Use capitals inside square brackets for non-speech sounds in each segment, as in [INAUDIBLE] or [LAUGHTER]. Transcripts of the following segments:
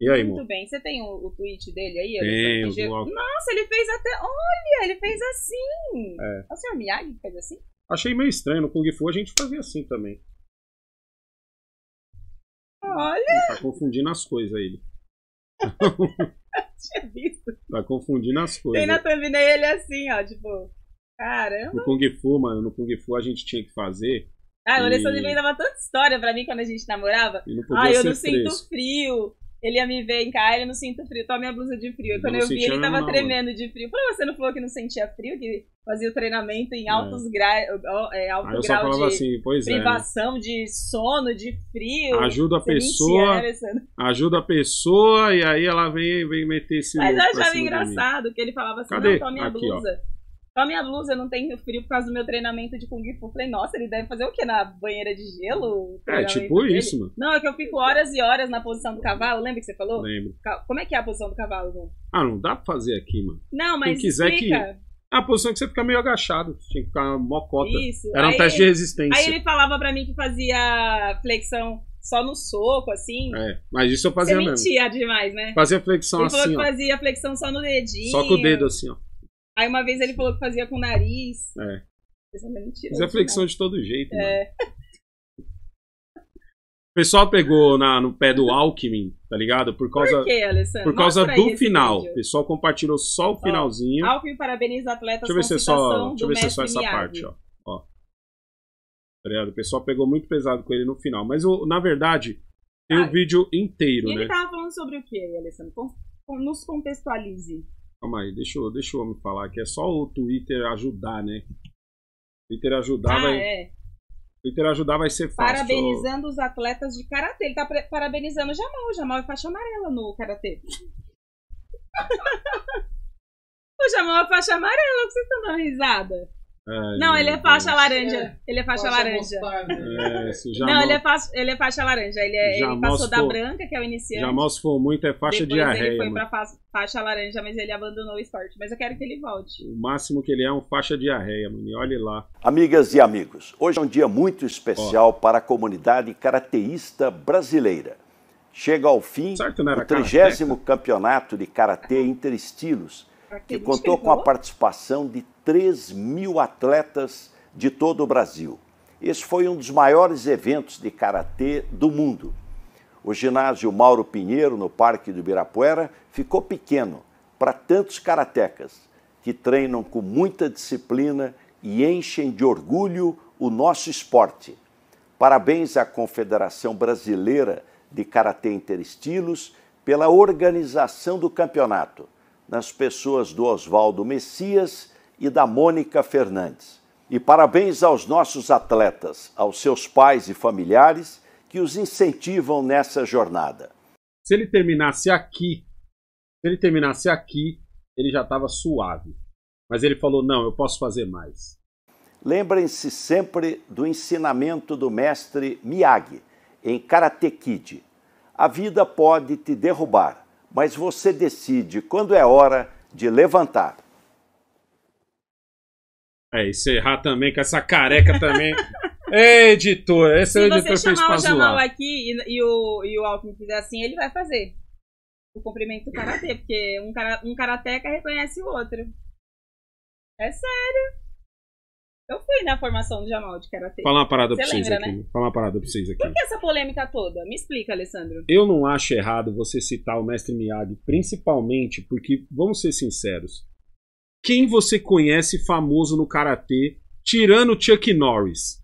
E aí, Muito bem. Você tem o, o tweet dele aí? Tem, de... Nossa, ele fez até. Olha, ele fez assim. É. O senhor Miyagi fez assim? Achei meio estranho. No Kung Fu a gente fazia assim também. Olha! Ele tá confundindo as coisas aí. [LAUGHS] tinha visto. Tá confundindo as coisas. Tem na thumbnail ele assim, ó, tipo. Caramba! No Kung Fu, mano, no Kung Fu a gente tinha que fazer. Ah, o e... Alessandro inventava tanta história pra mim quando a gente namorava. Ah, eu não sinto frio. Ele ia me ver em casa, ele não sinto frio, toma minha blusa de frio. quando eu, vi, ele tava não, tremendo de frio. Pô, ah, você não falou que não sentia frio, que fazia o treinamento em altos é. graus, é, alto eu grau de assim, é, né? privação, é. de sono, de frio. Ajuda a pessoa, mentia, né, ajuda a pessoa e aí ela vem, vem meter esse Mas eu achava engraçado que ele falava assim, Cadê? não, toma minha Aqui, blusa. Ó. Com a minha blusa, eu não tenho frio por causa do meu treinamento de Kung Fu. Falei, nossa, ele deve fazer o quê? Na banheira de gelo? É, tipo dele? isso, mano. Não, é que eu fico horas e horas na posição do cavalo. Lembra que você falou? Lembro. Como é que é a posição do cavalo, mano? Ah, não dá pra fazer aqui, mano. Não, mas Quem quiser explica. que... É a posição que você fica meio agachado, tinha que ficar mocota. Isso. Era um teste de resistência. Aí ele falava para mim que fazia flexão só no soco, assim. É, mas isso eu fazia você mesmo. mentia demais, né? Fazia flexão ele assim, falou que ó. fazia flexão só no dedinho. Só com o dedo, assim, ó. Aí uma vez ele falou que fazia com o nariz. É. Isso é, é flexão de todo jeito, é. O pessoal pegou na, no pé do Alckmin, tá ligado? Por causa, por quê, Alessandro? Por causa do final. Vídeo. O pessoal compartilhou só o finalzinho. Ó, Alckmin parabeniza atletas deixa ver se é só, Deixa eu ver se é só é essa Miyagi. parte, ó. ó. Tá o pessoal pegou muito pesado com ele no final. Mas, na verdade, tem o um vídeo inteiro, e né? ele tava falando sobre o quê, Alessandro? Nos contextualize. Calma aí, deixa eu, deixa eu me falar que é só o Twitter ajudar, né? Twitter ajudar ah, vai. É. Twitter ajudar vai ser fácil. Parabenizando os atletas de karatê. Ele tá parabenizando o Jamal. O Jamal é faixa amarela no karatê. [LAUGHS] o Jamal é faixa amarela, vocês estão dando risada. Ai, não, ele é faixa laranja. ele é faixa, faixa laranja. É, não, ele é, faixa, ele é faixa laranja. Ele, é, ele passou da branca, que é o iniciante. se for muito, é faixa Depois diarreia. Ele foi mano. pra faixa, faixa, laranja, mas ele abandonou o esporte. Mas eu quero que ele volte. O máximo que ele é um faixa diarreia, mano. E olhe lá. Amigas e amigos, hoje é um dia muito especial Ó. para a comunidade karateísta brasileira. Chega ao fim certo, o 30 campeonato de karatê interestilos que contou chegou. com a participação de 3 mil atletas de todo o Brasil. Esse foi um dos maiores eventos de karatê do mundo. O ginásio Mauro Pinheiro, no Parque do Ibirapuera, ficou pequeno para tantos karatecas que treinam com muita disciplina e enchem de orgulho o nosso esporte. Parabéns à Confederação Brasileira de Karatê Interestilos pela organização do campeonato nas pessoas do Oswaldo Messias e da Mônica Fernandes. E parabéns aos nossos atletas, aos seus pais e familiares que os incentivam nessa jornada. Se ele terminasse aqui, se ele terminasse aqui, ele já estava suave. Mas ele falou: não, eu posso fazer mais. Lembrem-se sempre do ensinamento do mestre Miyagi em Karate Kid: a vida pode te derrubar, mas você decide quando é hora de levantar. É, e também, com essa careca também. Ei, [LAUGHS] editor, esse se é o editor você chamar o Jamal aqui e, e, o, e o Alckmin fizer assim, ele vai fazer o cumprimento do karatê, porque um, cara, um karateca reconhece o outro. É sério. Eu fui na formação do Jamal de Karatê. Fala uma parada Você pra vocês lembra, aqui. Né? Fala uma parada pra vocês aqui. Por que essa polêmica toda? Me explica, Alessandro. Eu não acho errado você citar o mestre Miyagi, principalmente porque, vamos ser sinceros, quem você conhece famoso no Karatê, tirando Chuck Norris?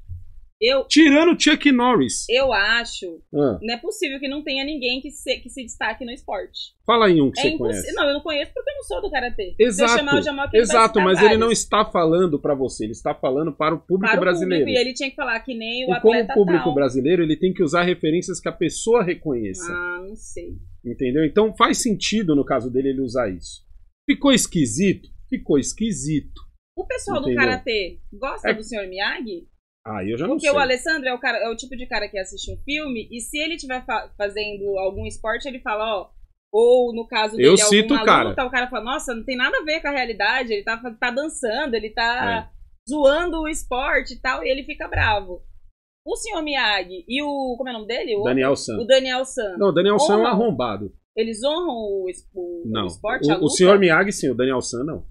Eu, Tirando Chuck Norris. Eu acho. Ah. Não é possível que não tenha ninguém que se, que se destaque no esporte. Fala em um que é você conhece. Não, eu não conheço porque eu não sou do Karatê. Exato. Se eu Jamal, Exato, mas vários. ele não está falando para você, ele está falando para o público para o brasileiro. Público, e ele tinha que falar que nem o e atleta como o público tal. brasileiro, ele tem que usar referências que a pessoa reconheça. Ah, não sei. Entendeu? Então faz sentido no caso dele ele usar isso. Ficou esquisito? Ficou esquisito. O pessoal Entendeu? do Karatê gosta é... do Sr. Miyagi? Ah, eu já não Porque sei. o Alessandro é o, cara, é o tipo de cara que assiste um filme e se ele estiver fa fazendo algum esporte, ele fala, ó. Ou no caso dele, eu é cito o cara. Luta, o cara fala, nossa, não tem nada a ver com a realidade, ele tá, tá dançando, ele tá é. zoando o esporte e tal, e ele fica bravo. O senhor Miyagi e o. Como é o nome dele? O Daniel San. O Daniel San. Não, o Daniel San é um arrombado. Eles honram o, o, não. o esporte? O, o senhor Miyagi, sim, o Daniel San, não.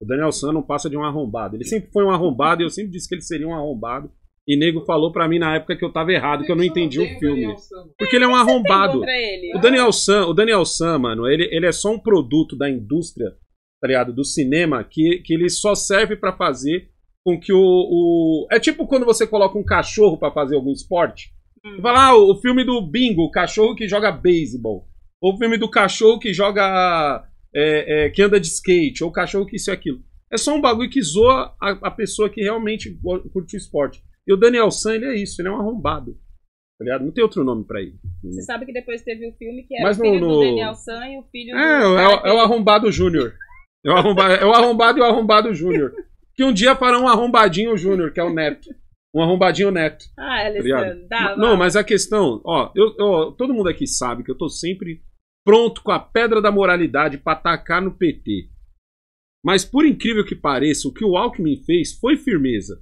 O Daniel San não passa de um arrombado. Ele sempre foi um arrombado e eu sempre disse que ele seria um arrombado. E nego falou para mim na época que eu tava errado, que eu não entendi o filme. Porque ele é um arrombado. O né? Daniel San, o Daniel San, mano, ele, ele é só um produto da indústria, tá ligado? Do cinema, que, que ele só serve para fazer com que o, o. É tipo quando você coloca um cachorro para fazer algum esporte. Hum. Vai lá, ah, o filme do Bingo, o cachorro que joga beisebol. Ou o filme do cachorro que joga é, é, que anda de skate, ou cachorro que isso e aquilo. É só um bagulho que zoa a, a pessoa que realmente curte o esporte. E o Daniel San, ele é isso, ele é um arrombado. Tá Não tem outro nome para ele. Você sabe que depois teve um filme que era Mas o filho no, no... do Daniel San e o filho é, do... É, é o Arrombado Júnior. É o Arrombado, é o arrombado e o Arrombado Júnior. Que um dia farão um Arrombadinho Júnior, que é o Neto. Um arrombadinho neto. Ah, tá Alessandro, tá Não, mas a questão, ó, eu, eu, todo mundo aqui sabe que eu tô sempre pronto com a pedra da moralidade para atacar no PT. Mas por incrível que pareça, o que o Alckmin fez foi firmeza.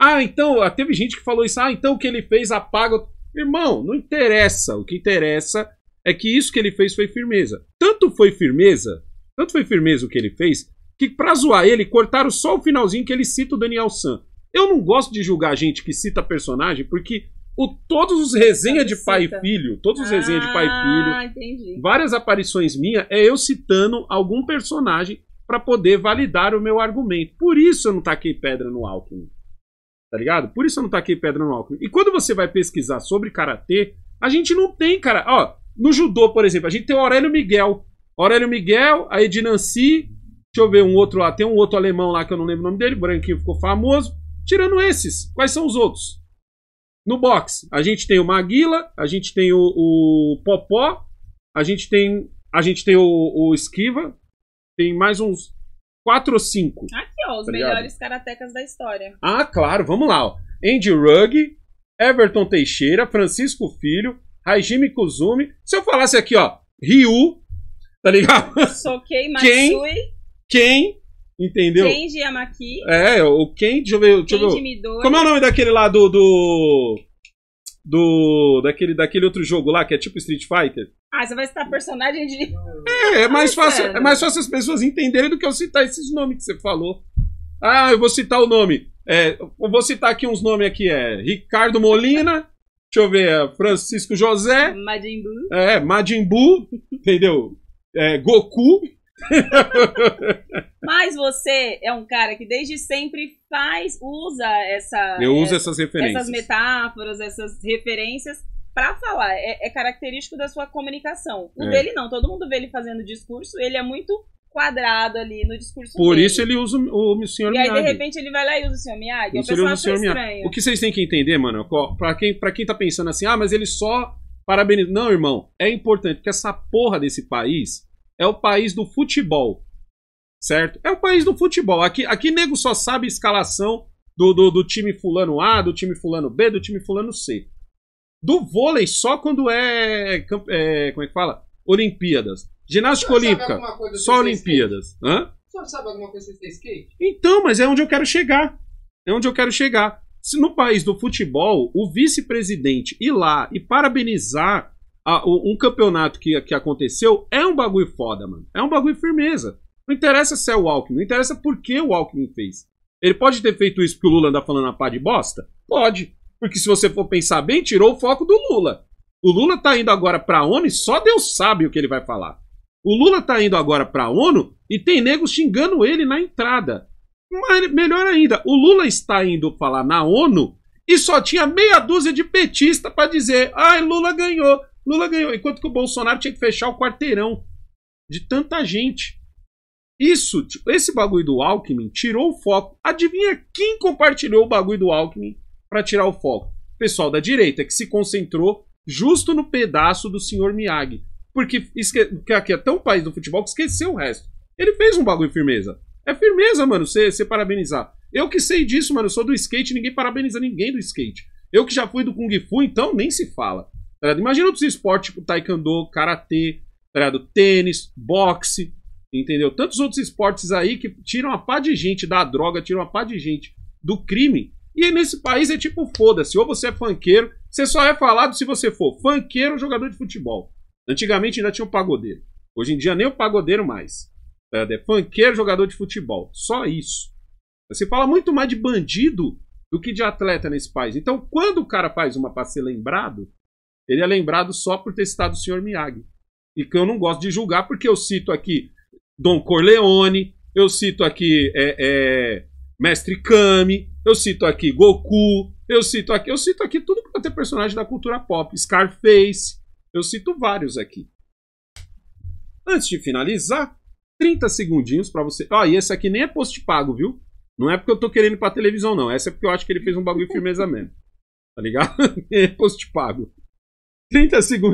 Ah, então, ah, teve gente que falou isso. Ah, então o que ele fez apaga. Irmão, não interessa. O que interessa é que isso que ele fez foi firmeza. Tanto foi firmeza, tanto foi firmeza o que ele fez, que pra zoar ele, cortaram só o finalzinho que ele cita o Daniel San. Eu não gosto de julgar gente que cita personagem, porque o, todos os resenha de pai e filho, todos os ah, resenha de pai e filho, ah, entendi. várias aparições minhas, é eu citando algum personagem para poder validar o meu argumento. Por isso eu não taquei pedra no álcool. Tá ligado? Por isso eu não taquei pedra no álcool. E quando você vai pesquisar sobre karatê, a gente não tem, cara. Ó, no judô, por exemplo, a gente tem o Aurélio Miguel. Aurélio Miguel, a Edinancy, deixa eu ver um outro lá, tem um outro alemão lá que eu não lembro o nome dele, branquinho ficou famoso. Tirando esses, quais são os outros? No boxe, a gente tem o Maguila, a gente tem o, o Popó, a gente tem, a gente tem o, o Esquiva, tem mais uns quatro ou cinco. Aqui, ó, os tá melhores karatecas da história. Ah, claro, vamos lá, ó. Andy Rugg, Everton Teixeira, Francisco Filho, Hajime Kuzumi. Se eu falasse aqui, ó, Ryu, tá ligado? Soquei Matsui. Ken, Ken Entendeu? Kenji Yamaki. É, é o Kenji deixa eu ver. Deixa eu ver. Como é o nome daquele lá do. do... Do. Daquele, daquele outro jogo lá, que é tipo Street Fighter. Ah, você vai citar personagem de. É, é mais, ah, fácil, é mais fácil as pessoas entenderem do que eu citar esses nomes que você falou. Ah, eu vou citar o nome. É, eu vou citar aqui uns nomes aqui, é Ricardo Molina. deixa eu ver, é Francisco José. Majin Buu. É, Majin Buu, entendeu? É, Goku. [LAUGHS] Mas você é um cara que desde sempre faz, usa essa. Eu uso é, essas referências. Essas metáforas, essas referências para falar. É, é, característico da sua comunicação. O é. dele não. Todo mundo vê ele fazendo discurso, ele é muito quadrado ali no discurso Por dele. isso ele usa o, o senhor e Miyagi. E aí, de repente, ele vai lá e usa o senhor Miyagi. O pessoal acha estranho. O que vocês têm que entender, mano, é pra quem, pra quem tá pensando assim, ah, mas ele só parabeniza. Não, irmão, é importante, porque essa porra desse país é o país do futebol. Certo? É o país do futebol. Aqui, aqui nego só sabe escalação do, do, do time fulano A, do time fulano B, do time fulano C. Do vôlei só quando é, é como é que fala? Olimpíadas. Ginástica olímpica, só Olimpíadas. Skate? Hã? Você sabe alguma coisa sobre skate? Então, mas é onde eu quero chegar. É onde eu quero chegar. Se no país do futebol, o vice-presidente ir lá e parabenizar a, um campeonato que, que aconteceu é um bagulho foda, mano. É um bagulho firmeza. Não interessa se é o Alckmin, não interessa por que o Alckmin fez. Ele pode ter feito isso porque o Lula anda falando a pá de bosta? Pode. Porque se você for pensar bem, tirou o foco do Lula. O Lula tá indo agora pra ONU e só Deus sabe o que ele vai falar. O Lula tá indo agora pra ONU e tem nego xingando ele na entrada. Mas melhor ainda, o Lula está indo falar na ONU e só tinha meia dúzia de petista para dizer: ai, Lula ganhou. Lula ganhou, enquanto que o Bolsonaro tinha que fechar o quarteirão de tanta gente. Isso, esse bagulho do Alckmin tirou o foco. Adivinha quem compartilhou o bagulho do Alckmin para tirar o foco? O pessoal da direita, que se concentrou justo no pedaço do senhor Miyagi. Porque esque... aqui é tão país do futebol que esqueceu o resto. Ele fez um bagulho firmeza. É firmeza, mano, você parabenizar. Eu que sei disso, mano, eu sou do skate, ninguém parabeniza ninguém do skate. Eu que já fui do Kung Fu, então nem se fala. Tá Imagina outros esportes, tipo taekwondo, karatê, tá tênis, boxe, entendeu? Tantos outros esportes aí que tiram a pá de gente da droga, tiram a pá de gente do crime. E aí nesse país é tipo, foda-se, ou você é funkeiro, você só é falado se você for funkeiro ou jogador de futebol. Antigamente ainda tinha um pagodeiro. Hoje em dia nem o pagodeiro mais. Tá é funkeiro, jogador de futebol. Só isso. Você fala muito mais de bandido do que de atleta nesse país. Então, quando o cara faz uma para ser lembrado, ele é lembrado só por ter citado o Sr. Miyagi. E que eu não gosto de julgar, porque eu cito aqui Dom Corleone, eu cito aqui é, é, Mestre Kami, eu cito aqui Goku, eu cito aqui, eu cito aqui tudo que ter personagem da cultura pop, Scarface, eu cito vários aqui. Antes de finalizar, 30 segundinhos para você. Ó, oh, e esse aqui nem é post pago, viu? Não é porque eu tô querendo ir pra televisão, não. Essa é porque eu acho que ele fez um bagulho firmeza mesmo. Tá ligado? [LAUGHS] é post pago. 30 segundos.